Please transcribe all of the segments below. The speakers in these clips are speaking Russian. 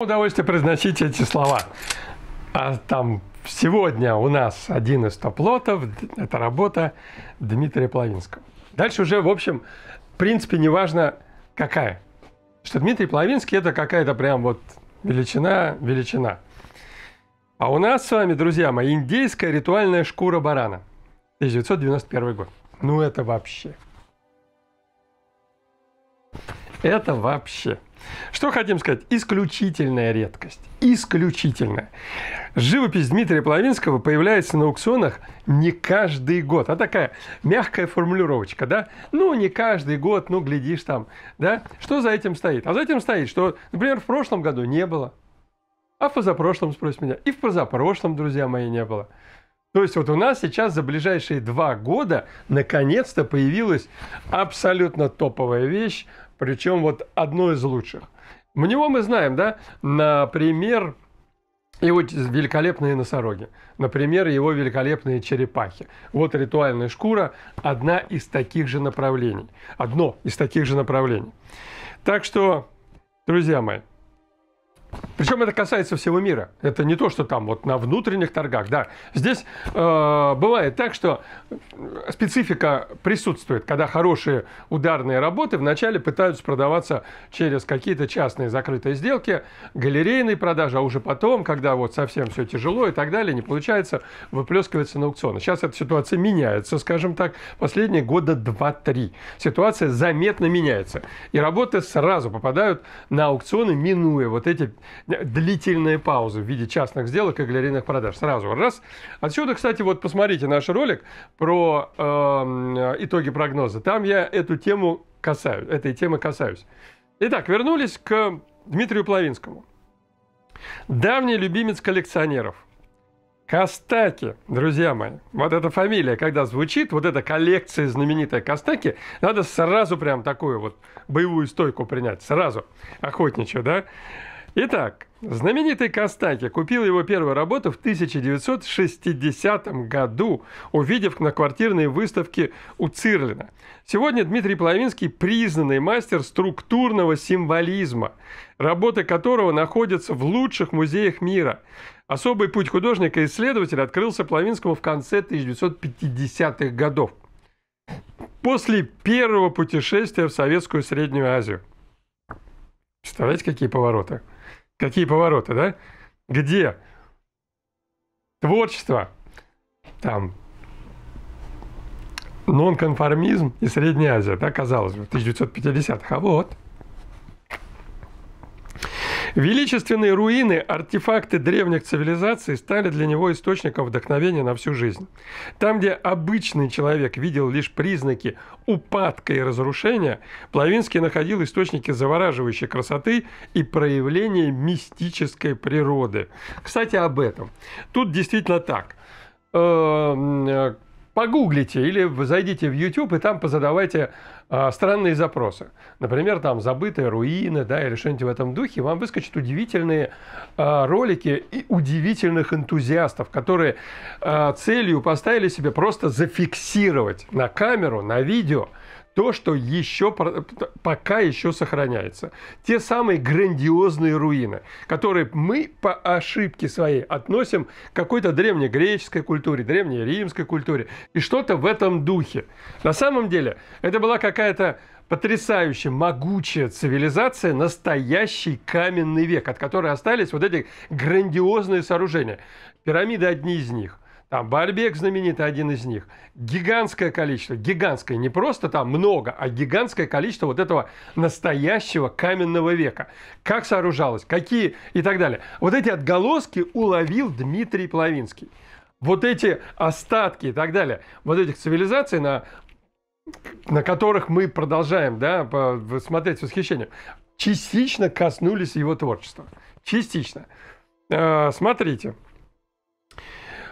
удовольствие произносить эти слова. А там сегодня у нас один из топ-лотов, это работа Дмитрия Плавинского. Дальше уже, в общем, в принципе, неважно какая. Что Дмитрий Плавинский это какая-то прям вот величина, величина. А у нас с вами, друзья мои, индейская ритуальная шкура барана. 1991 год. Ну это вообще. Это вообще. Что хотим сказать? Исключительная редкость. Исключительная. Живопись Дмитрия Половинского появляется на аукционах не каждый год. А такая мягкая формулировочка, да? Ну, не каждый год, ну, глядишь там, да? Что за этим стоит? А за этим стоит, что, например, в прошлом году не было. А в позапрошлом, спросит меня. И в позапрошлом, друзья мои, не было. То есть вот у нас сейчас за ближайшие два года наконец-то появилась абсолютно топовая вещь, причем вот одно из лучших. У него мы знаем, да, например, его великолепные носороги, например, его великолепные черепахи. Вот ритуальная шкура – одна из таких же направлений. Одно из таких же направлений. Так что, друзья мои, причем это касается всего мира. Это не то, что там вот на внутренних торгах. Да, здесь э, бывает так, что специфика присутствует, когда хорошие ударные работы вначале пытаются продаваться через какие-то частные закрытые сделки, галерейные продажи, а уже потом, когда вот совсем все тяжело и так далее, не получается, выплескивается на аукционы. Сейчас эта ситуация меняется, скажем так, последние года 2-3. Ситуация заметно меняется. И работы сразу попадают на аукционы, минуя вот эти длительные паузы в виде частных сделок и галерейных продаж. Сразу раз. Отсюда, кстати, вот посмотрите наш ролик про э, итоги прогноза. Там я эту тему касаюсь, этой темы касаюсь. Итак, вернулись к Дмитрию Плавинскому. Давний любимец коллекционеров – Костаки, друзья мои, вот эта фамилия, когда звучит, вот эта коллекция знаменитая Костаки, надо сразу прям такую вот боевую стойку принять, сразу охотничью, да? Итак, знаменитый Костаки купил его первую работу в 1960 году, увидев на квартирной выставке у Цирлина. Сегодня Дмитрий Половинский – признанный мастер структурного символизма, работы которого находятся в лучших музеях мира. Особый путь художника и исследователя открылся Половинскому в конце 1950-х годов, после первого путешествия в Советскую Среднюю Азию. Представляете, какие повороты? Какие повороты, да? Где творчество, там, нонконформизм и Средняя Азия, да, казалось бы, в 1950-х, а вот – Величественные руины, артефакты древних цивилизаций стали для него источником вдохновения на всю жизнь. Там, где обычный человек видел лишь признаки упадка и разрушения, Плавинский находил источники завораживающей красоты и проявления мистической природы. Кстати, об этом. Тут действительно так э, э, погуглите или зайдите в YouTube и там позадавайте э, странные запросы. Например, там «Забытые руины» да, или что-нибудь в этом духе. Вам выскочат удивительные э, ролики и удивительных энтузиастов, которые э, целью поставили себе просто зафиксировать на камеру, на видео то, что еще пока еще сохраняется. Те самые грандиозные руины, которые мы по ошибке своей относим к какой-то древнегреческой культуре, древнеримской культуре и что-то в этом духе. На самом деле это была какая-то потрясающая, могучая цивилизация, настоящий каменный век, от которой остались вот эти грандиозные сооружения. Пирамиды одни из них – там Бальбек знаменитый один из них. Гигантское количество, гигантское, не просто там много, а гигантское количество вот этого настоящего каменного века. Как сооружалось, какие и так далее. Вот эти отголоски уловил Дмитрий Плавинский. Вот эти остатки и так далее, вот этих цивилизаций на на которых мы продолжаем да, смотреть с восхищением, частично коснулись его творчества. Частично. Э, смотрите.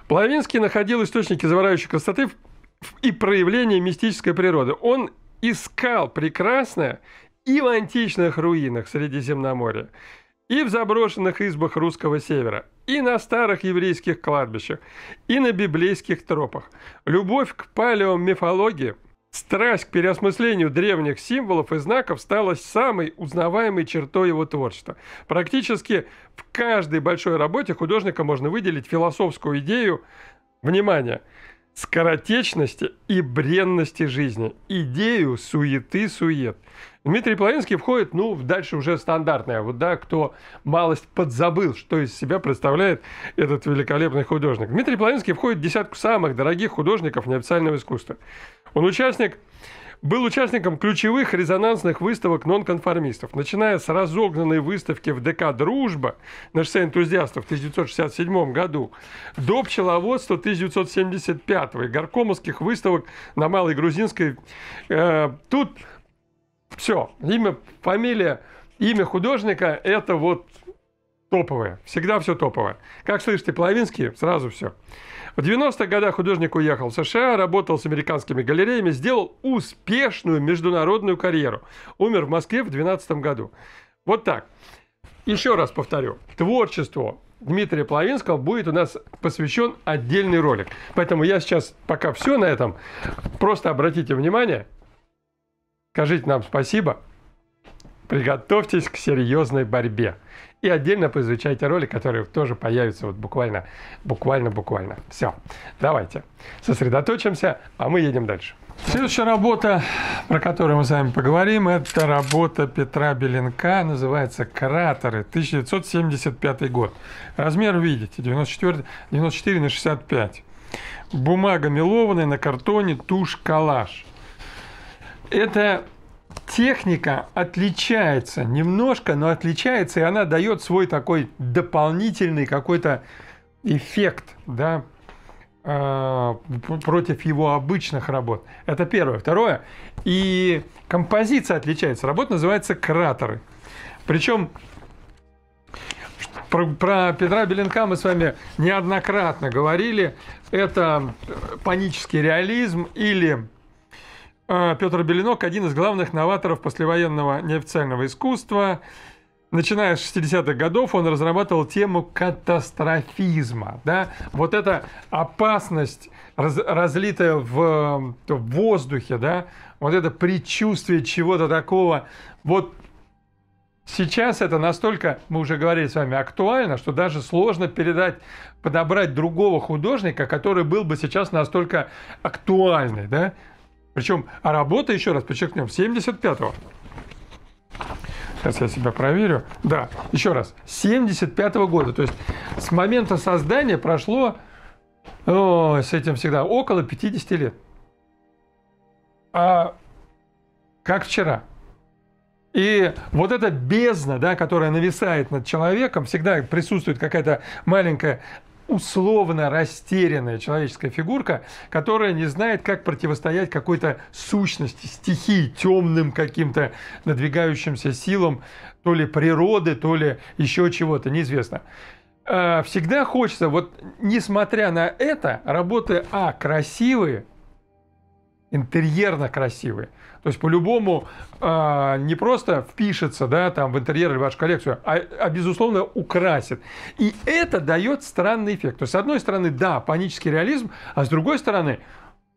Половинский находил источники завораживающей красоты и проявления мистической природы. Он искал прекрасное и в античных руинах Средиземноморья, и в заброшенных избах русского севера, и на старых еврейских кладбищах, и на библейских тропах. Любовь к палеомифологии – Страсть к переосмыслению древних символов и знаков стала самой узнаваемой чертой его творчества. Практически в каждой большой работе художника можно выделить философскую идею, внимание, скоротечности и бренности жизни, идею суеты-сует. Дмитрий Половинский входит, ну, дальше уже стандартное. Вот, да, кто малость подзабыл, что из себя представляет этот великолепный художник. Дмитрий Половинский входит в десятку самых дорогих художников неофициального искусства. Он участник был участником ключевых резонансных выставок нонконформистов, начиная с разогнанной выставки в ДК «Дружба» на шоссе энтузиастов в 1967 году до пчеловодства 1975 и горкомовских выставок на Малой Грузинской. Э, тут все. Имя, фамилия, имя художника – это вот топовое. Всегда все топовое. Как слышите, Половинский – сразу все. В 90-х годах художник уехал в США, работал с американскими галереями, сделал успешную международную карьеру. Умер в Москве в 2012 году. Вот так. Еще раз повторю. Творчество Дмитрия Плавинского будет у нас посвящен отдельный ролик. Поэтому я сейчас пока все на этом. Просто обратите внимание, скажите нам спасибо, приготовьтесь к серьезной борьбе. И отдельно поизучайте роли, которые тоже появятся вот буквально, буквально, буквально. Все, давайте сосредоточимся, а мы едем дальше. Следующая работа, про которую мы с вами поговорим, это работа Петра Беленка, называется «Кратеры», 1975 год. Размер видите, 94, 94 на 65. Бумага мелованная, на картоне, тушь, калаш. Это техника отличается немножко, но отличается, и она дает свой такой дополнительный какой-то эффект, да, а, против его обычных работ. Это первое. Второе. И композиция отличается. Работа называется «Кратеры». Причем про, про Петра Беленка мы с вами неоднократно говорили. Это панический реализм или а, Петр Белинок – один из главных новаторов послевоенного неофициального искусства. Начиная с 60-х годов он разрабатывал тему катастрофизма. Да? Вот эта опасность, раз, разлитая в, в воздухе, да? вот это предчувствие чего-то такого. Вот сейчас это настолько, мы уже говорили с вами, актуально, что даже сложно передать, подобрать другого художника, который был бы сейчас настолько актуальный. Да? Причем, а работа, еще раз подчеркнем, 75-го. Сейчас я себя проверю. Да, еще раз, 75-го года. То есть с момента создания прошло, о, с этим всегда, около 50 лет. А как вчера. И вот эта бездна, да, которая нависает над человеком, всегда присутствует какая-то маленькая условно растерянная человеческая фигурка, которая не знает, как противостоять какой-то сущности, стихии, темным каким-то надвигающимся силам, то ли природы, то ли еще чего-то, неизвестно. Э, всегда хочется, вот несмотря на это, работы, а, красивые, интерьерно красивые. То есть по-любому э, не просто впишется да, там, в интерьер или вашу коллекцию, а, а безусловно украсит. И это дает странный эффект. То есть с одной стороны, да, панический реализм, а с другой стороны,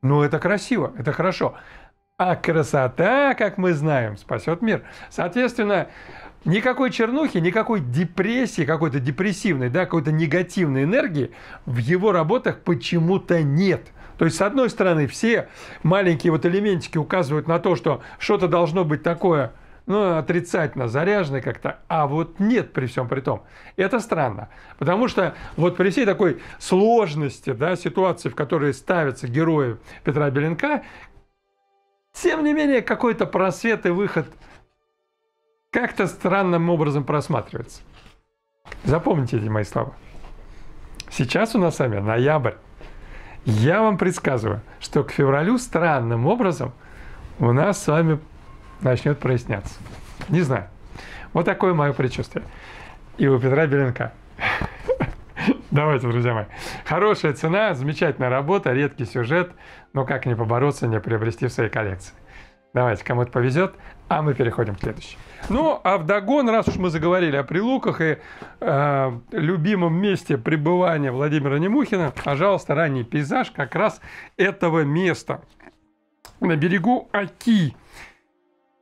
ну это красиво, это хорошо. А красота, как мы знаем, спасет мир. Соответственно, никакой чернухи, никакой депрессии, какой-то депрессивной, да, какой-то негативной энергии в его работах почему-то нет – то есть, с одной стороны, все маленькие вот элементики указывают на то, что что-то должно быть такое, ну, отрицательно заряженное как-то, а вот нет при всем при том. Это странно, потому что вот при всей такой сложности, да, ситуации, в которой ставятся герои Петра Беленка, тем не менее какой-то просвет и выход как-то странным образом просматривается. Запомните эти мои слова. Сейчас у нас с вами ноябрь. Я вам предсказываю, что к февралю странным образом у нас с вами начнет проясняться. Не знаю. Вот такое мое предчувствие. И у Петра Беленка. Давайте, друзья мои. Хорошая цена, замечательная работа, редкий сюжет, но как не побороться, не приобрести в своей коллекции. Давайте, кому-то повезет, а мы переходим к следующему. Ну, а вдогон, раз уж мы заговорили о прилуках и э, любимом месте пребывания Владимира Немухина, пожалуйста, ранний пейзаж как раз этого места. На берегу Аки.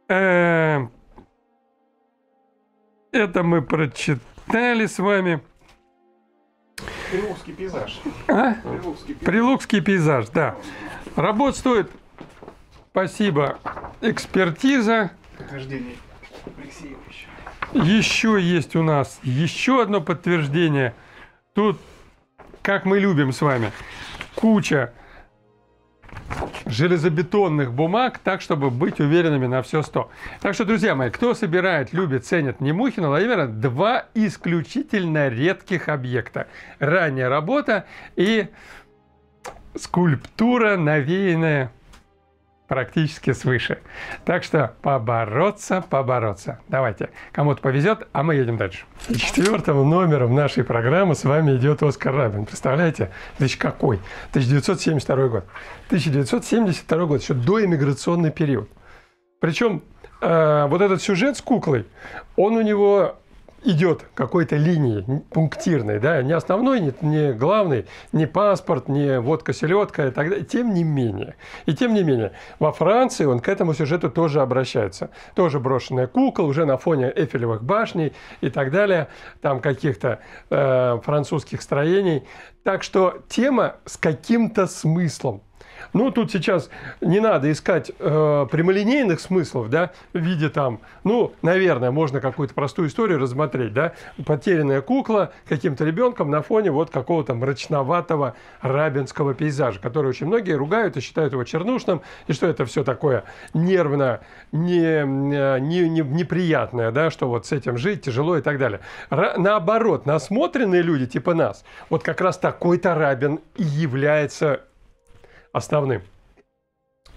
Э, это мы прочитали с вами. Прилукский пейзаж. А? Прилукский пейзаж. Прилукский пейзаж, да. Работ стоит Спасибо. Экспертиза. Подтверждение, Алексеевич. Еще есть у нас еще одно подтверждение. Тут, как мы любим с вами, куча железобетонных бумаг, так, чтобы быть уверенными на все сто. Так что, друзья мои, кто собирает, любит, ценит не Мухина, Владимира, два исключительно редких объекта. Ранняя работа и скульптура, навеянная практически свыше. Так что побороться, побороться. Давайте. Кому-то повезет, а мы едем дальше. Четвертым номером нашей программы с вами идет Оскар Рабин. Представляете? Значит, какой? 1972 год. 1972 год, еще доэмиграционный период. Причем э, вот этот сюжет с куклой, он у него идет какой-то линии пунктирной, да, не основной, не, не главный, не паспорт, не водка-селедка и так далее. Тем не менее. И тем не менее, во Франции он к этому сюжету тоже обращается. Тоже брошенная кукла, уже на фоне Эфелевых башней и так далее, там каких-то э, французских строений. Так что тема с каким-то смыслом. Ну, тут сейчас не надо искать э, прямолинейных смыслов, да, в виде там, ну, наверное, можно какую-то простую историю рассмотреть, да, потерянная кукла каким-то ребенком на фоне вот какого-то мрачноватого рабинского пейзажа, который очень многие ругают и считают его чернушным, и что это все такое нервно, не, не, не, неприятное, да, что вот с этим жить тяжело и так далее. Ра- наоборот, насмотренные люди типа нас, вот как раз такой-то рабин и является основным,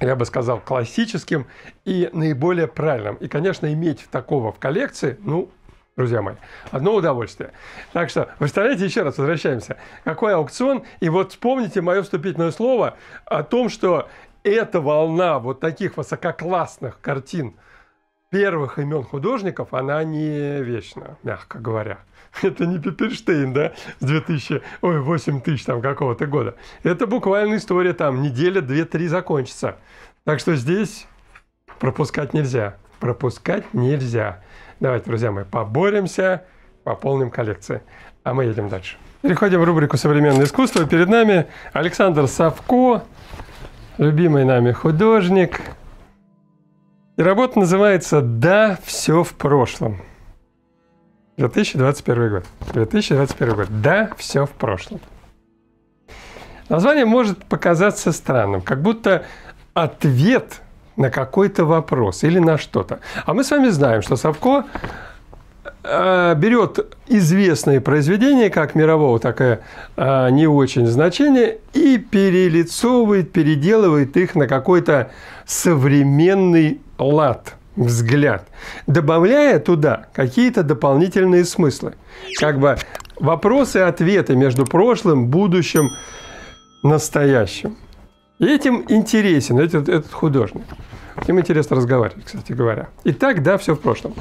я бы сказал, классическим и наиболее правильным. И, конечно, иметь такого в коллекции, ну, друзья мои. Одно удовольствие. Так что, представляете, еще раз возвращаемся. Какой аукцион? И вот вспомните мое вступительное слово о том, что эта волна вот таких высококлассных картин первых имен художников, она не вечна, мягко говоря. Это не Пипперштейн, да, с 2000, ой, 8000 там какого-то года. Это буквально история там, неделя, две, три закончится. Так что здесь пропускать нельзя. Пропускать нельзя. Давайте, друзья мои, поборемся, пополним коллекции. А мы едем дальше. Переходим в рубрику «Современное искусство». Перед нами Александр Савко, любимый нами художник. И работа называется «Да, все в прошлом». 2021 год. 2021 год. Да, все в прошлом. Название может показаться странным, как будто ответ на какой-то вопрос или на что-то. А мы с вами знаем, что Савко э, берет известные произведения, как мирового, так и э, не очень значения, и перелицовывает, переделывает их на какой-то современный лад – взгляд, добавляя туда какие-то дополнительные смыслы. Как бы вопросы и ответы между прошлым, будущим, настоящим. И этим интересен этот, этот художник. Им интересно разговаривать, кстати говоря. И так, да, все в прошлом.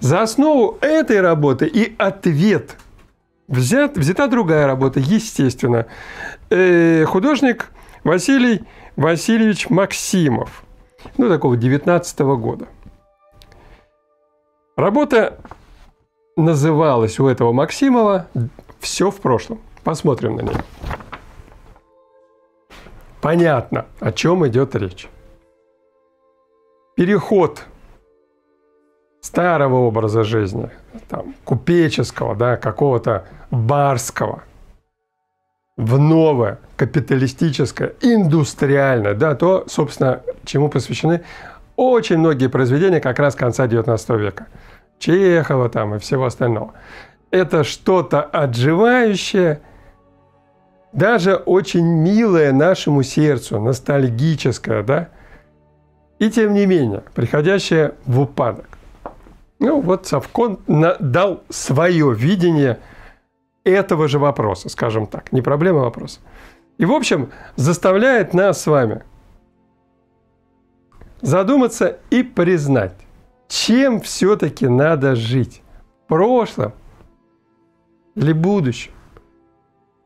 За основу этой работы и ответ взят, взята другая работа, естественно. Э, художник Василий Васильевич Максимов. Ну, такого 19 года. Работа называлась у этого Максимова «Все в прошлом». Посмотрим на нее. Понятно, о чем идет речь. Переход старого образа жизни, там, купеческого, да, какого-то барского, в новое, капиталистическое, индустриальное, да, то, собственно, чему посвящены очень многие произведения как раз конца XIX века – Чехова там и всего остального. Это что-то отживающее, даже очень милое нашему сердцу, ностальгическое, да? И тем не менее, приходящее в упадок. Ну вот Совкон дал свое видение этого же вопроса, скажем так. Не проблема, а вопрос. И, в общем, заставляет нас с вами задуматься и признать, чем все-таки надо жить? Прошлым или будущим?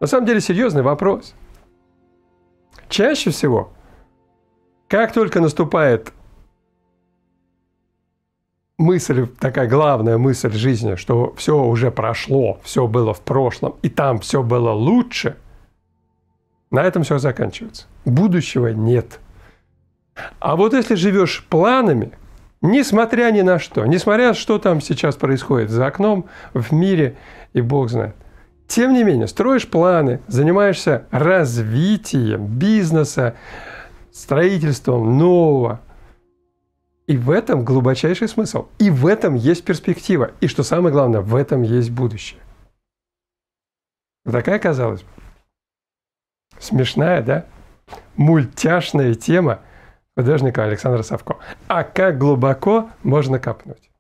На самом деле серьезный вопрос. Чаще всего, как только наступает мысль, такая главная мысль жизни, что все уже прошло, все было в прошлом, и там все было лучше, на этом все заканчивается. Будущего нет. А вот если живешь планами – Несмотря ни на что, несмотря на что там сейчас происходит за окном, в мире, и Бог знает. Тем не менее, строишь планы, занимаешься развитием бизнеса, строительством нового. И в этом глубочайший смысл. И в этом есть перспектива. И что самое главное, в этом есть будущее. Такая, казалось бы, смешная, да? Мультяшная тема – художника Александра Савко. А как глубоко можно копнуть?